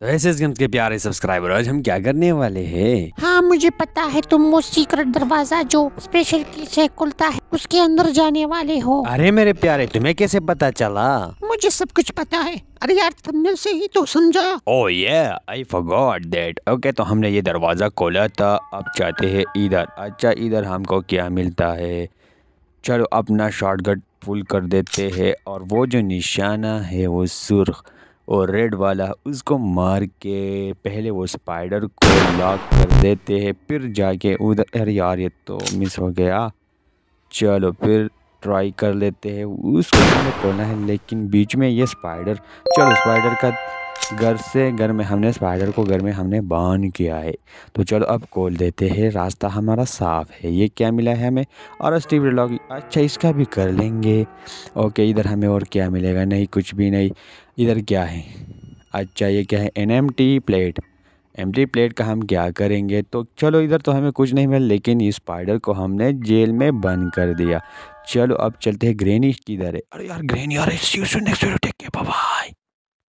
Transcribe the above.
तो ऐसे गेम्स के प्यारे सब्सक्राइबर आज हम क्या करने वाले हैं हाँ मुझे पता है तुम वो सीक्रेट दरवाजा जो स्पेशल की से खुलता है उसके अंदर जाने वाले हो अरे मेरे प्यारे तुम्हें कैसे पता चला मुझे सब कुछ पता है अरे यार तुमने से ही तो समझा ओ ये आई फॉरगॉट दैट ओके तो हमने ये दरवाजा खोला था अब चाहते हैं इधर अच्छा इधर हमको क्या मिलता है चलो अपना शॉर्टकट फुल कर देते हैं और वो जो निशाना है वो सुर्ख और रेड वाला उसको मार के पहले वो स्पाइडर को लॉक कर देते हैं फिर जाके उधर अरे यार ये तो मिस हो गया चलो फिर ट्राई कर लेते हैं उसको तो हमें खोलना है लेकिन बीच में ये स्पाइडर चलो स्पाइडर का घर से घर में हमने स्पाइडर को घर में हमने बान किया है तो चलो अब खोल देते हैं रास्ता हमारा साफ़ है ये क्या मिला है हमें और स्टीव लॉग अच्छा इसका भी कर लेंगे ओके इधर हमें और क्या मिलेगा नहीं कुछ भी नहीं इधर क्या है अच्छा ये क्या है एन प्लेट एम प्लेट का हम क्या करेंगे तो चलो इधर तो हमें कुछ नहीं मिला लेकिन इस स्पाइडर को हमने जेल में बंद कर दिया चलो अब चलते हैं ग्रेनी किधर है अरे यार ग्रेनी यार बाबा